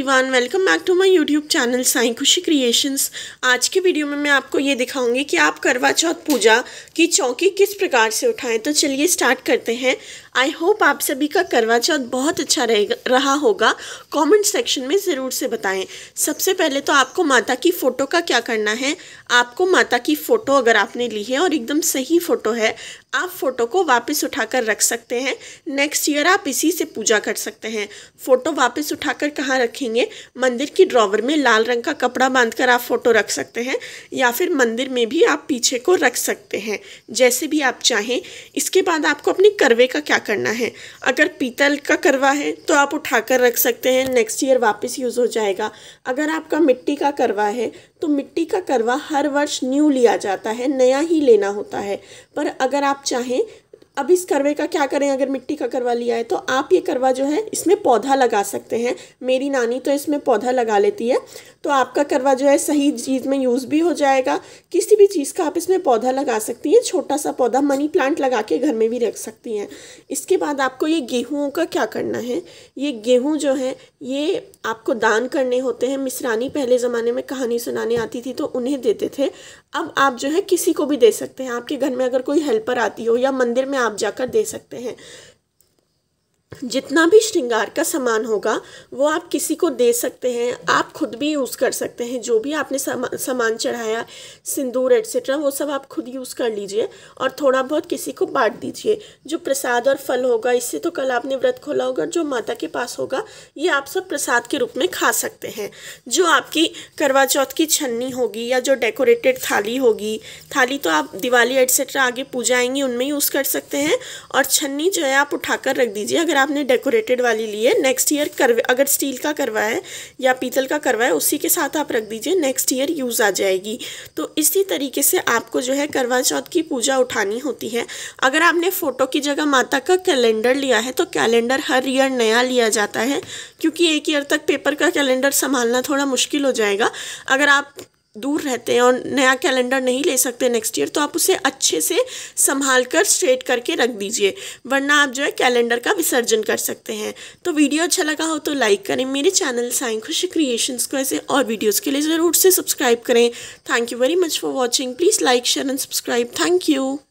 everyone welcome back to my YouTube channel Sai Khushi creations आज के video में मैं आपको ये दिखाऊंगी कि आप करवा चौथ पूजा की चौकी किस प्रकार से उठाएं तो चलिए स्टार्ट करते हैं आई होप आप सभी का करवा चौथ बहुत अच्छा रहेगा रहा होगा कमेंट सेक्शन में ज़रूर से बताएं सबसे पहले तो आपको माता की फ़ोटो का क्या करना है आपको माता की फ़ोटो अगर आपने ली है और एकदम सही फ़ोटो है आप फ़ोटो को वापस उठाकर रख सकते हैं नेक्स्ट ईयर आप इसी से पूजा कर सकते हैं फ़ोटो वापस उठाकर कहाँ रखेंगे मंदिर की ड्रॉवर में लाल रंग का कपड़ा बांधकर आप फ़ोटो रख सकते हैं या फिर मंदिर में भी आप पीछे को रख सकते हैं जैसे भी आप चाहें इसके बाद आपको अपने करवे का क्या करना है अगर पीतल का करवा है तो आप उठा कर रख सकते हैं नेक्स्ट ईयर वापस यूज़ हो जाएगा अगर आपका मिट्टी का करवा है तो मिट्टी का करवा हर वर्ष न्यू लिया जाता है नया ही लेना होता है पर अगर आप चाहें अब इस करवे का क्या करें अगर मिट्टी का करवा लिया है तो आप ये करवा जो है इसमें पौधा लगा सकते हैं मेरी नानी तो इसमें पौधा लगा लेती है तो आपका करवा जो है सही चीज़ में यूज़ भी हो जाएगा किसी भी चीज़ का आप इसमें पौधा लगा सकती हैं छोटा सा पौधा मनी प्लांट लगा के घर में भी रख सकती हैं इसके बाद आपको ये गेहूँ का क्या करना है ये गेहूँ जो है ये आपको दान करने होते हैं मिसरानी पहले ज़माने में कहानी सुनाने आती थी तो उन्हें देते थे अब आप जो है किसी को भी दे सकते हैं आपके घर में अगर कोई हेल्पर आती हो या मंदिर में आप आप जाकर दे सकते हैं जितना भी श्रृंगार का सामान होगा वो आप किसी को दे सकते हैं आप खुद भी यूज़ कर सकते हैं जो भी आपने सामान चढ़ाया सिंदूर एट्सेट्रा वो सब आप खुद यूज़ कर लीजिए और थोड़ा बहुत किसी को बांट दीजिए जो प्रसाद और फल होगा इससे तो कल आपने व्रत खोला होगा जो माता के पास होगा ये आप सब प्रसाद के रूप में खा सकते हैं जो आपकी करवा चौथ की छन्नी होगी या जो डेकोरेटेड थाली होगी थाली तो आप दिवाली एट्सेट्रा आगे पूजा आएंगी उनमें यूज़ कर सकते हैं और छन्नी जो है आप उठाकर रख दीजिए अगर आपने डेकोरेटेड वाली ली है नेक्स्ट ईयर करवा अगर स्टील का करवा है या पीतल का करवा है उसी के साथ आप रख दीजिए नेक्स्ट ईयर यूज़ आ जाएगी तो इसी तरीके से आपको जो है करवा चौथ की पूजा उठानी होती है अगर आपने फ़ोटो की जगह माता का कैलेंडर लिया है तो कैलेंडर हर ईयर नया लिया जाता है क्योंकि एक ईयर तक पेपर का कैलेंडर संभालना थोड़ा मुश्किल हो जाएगा अगर आप दूर रहते हैं और नया कैलेंडर नहीं ले सकते नेक्स्ट ईयर तो आप उसे अच्छे से संभाल कर स्ट्रेट करके रख दीजिए वरना आप जो है कैलेंडर का विसर्जन कर सकते हैं तो वीडियो अच्छा लगा हो तो लाइक करें मेरे चैनल साइन खुशी क्रिएशंस को ऐसे और वीडियोस के लिए ज़रूर से सब्सक्राइब करें thank you very much for watching please like share and subscribe thank you